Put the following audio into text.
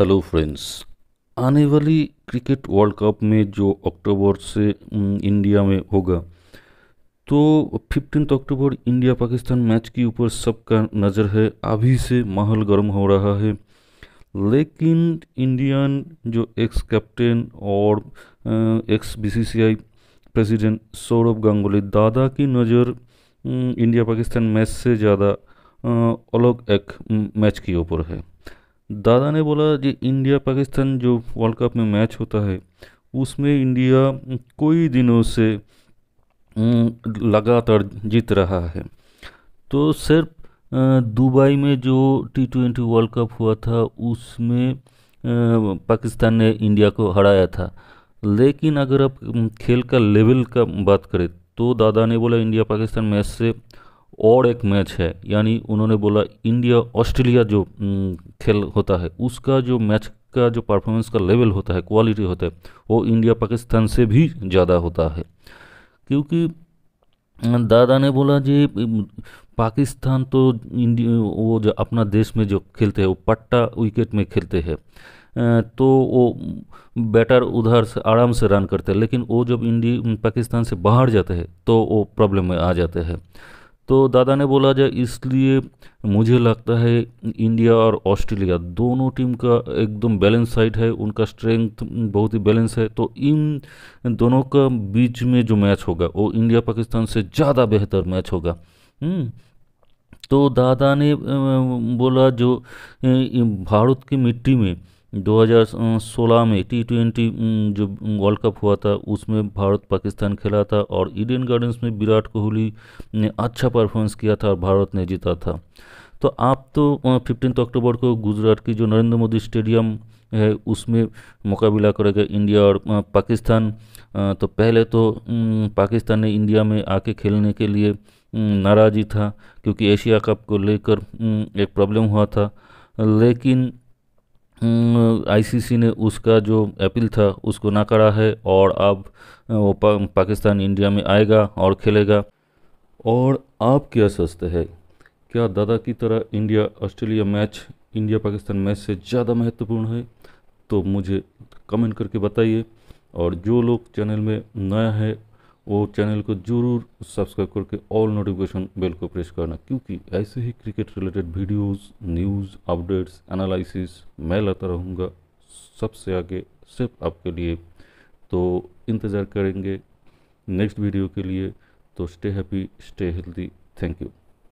hello friends आने वाली cricket world cup में जो अक्टूबर से इंडिया में होगा तो fifteen October India Pakistan match के ऊपर सबका नज़र है अभी से माहौल गर्म हो रहा है लेकिन इंडियन जो एक्स कैप्टन और ex BCCI president Saurav Ganguly Dada की नज़र इंडिया पाकिस्तान मैच से ज़्यादा अलग एक मैच के ऊपर है दादा ने बोला जी इंडिया पाकिस्तान जो वर्ल्ड कप में मैच होता है उसमें इंडिया कई दिनों से लगातार जीत रहा है तो सिर्फ दुबई में जो टी ट्वेंटी वर्ल्ड कप हुआ था उसमें पाकिस्तान ने इंडिया को हराया था लेकिन अगर आप खेल का लेवल का बात करें तो दादा ने बोला इंडिया पाकिस्तान मैच से और एक मैच है यानी उन्होंने बोला इंडिया ऑस्ट्रेलिया जो खेल होता है उसका जो मैच का जो परफॉर्मेंस का लेवल होता है क्वालिटी होता है वो इंडिया पाकिस्तान से भी ज़्यादा होता है क्योंकि दादा ने बोला जी पाकिस्तान तो इंडिया वो जो अपना देश में जो खेलते हैं वो पट्टा विकेट में खेलते हैं तो वो बैटर उधर से आराम से रन करते हैं लेकिन वो जब इंडिया पाकिस्तान से बाहर जाते हैं तो वो प्रॉब्लम में आ जाते हैं तो दादा ने बोला जाए इसलिए मुझे लगता है इंडिया और ऑस्ट्रेलिया दोनों टीम का एकदम बैलेंस साइड है उनका स्ट्रेंथ बहुत ही बैलेंस है तो इन दोनों का बीच में जो मैच होगा वो इंडिया पाकिस्तान से ज़्यादा बेहतर मैच होगा हम्म, तो दादा ने बोला जो भारत की मिट्टी में 2016 में टी ट्वेंटी जो वर्ल्ड कप हुआ था उसमें भारत पाकिस्तान खेला था और ईडन गार्डन्स में विराट कोहली ने अच्छा परफॉर्मेंस किया था और भारत ने जीता था तो आप तो फिफ्टीन अक्टूबर को गुजरात की जो नरेंद्र मोदी स्टेडियम है उसमें मुकाबला करेगा इंडिया और पाकिस्तान तो पहले तो पाकिस्तान ने इंडिया में आके खेलने के लिए नाराज़ी था क्योंकि एशिया कप को लेकर एक प्रॉब्लम हुआ था लेकिन आईसीसी हम्म, ने उसका जो अपील था उसको ना करा है और अब वो पा, पाकिस्तान इंडिया में आएगा और खेलेगा और आप क्या सोचते हैं क्या दादा की तरह India Australia match India Pakistan match से ज़्यादा महत्वपूर्ण है तो मुझे कमेंट करके बताइए और जो लोग चैनल में नया है और चैनल को जरूर सब्सक्राइब करके ऑल नोटिफिकेशन बेल को प्रेस करना क्योंकि ऐसे ही cricket related videos, news updates analysis मैं लाता रहूँगा सबसे आगे सिर्फ आपके लिए तो इंतज़ार करेंगे नेक्स्ट वीडियो के लिए तो stay happy stay healthy thank you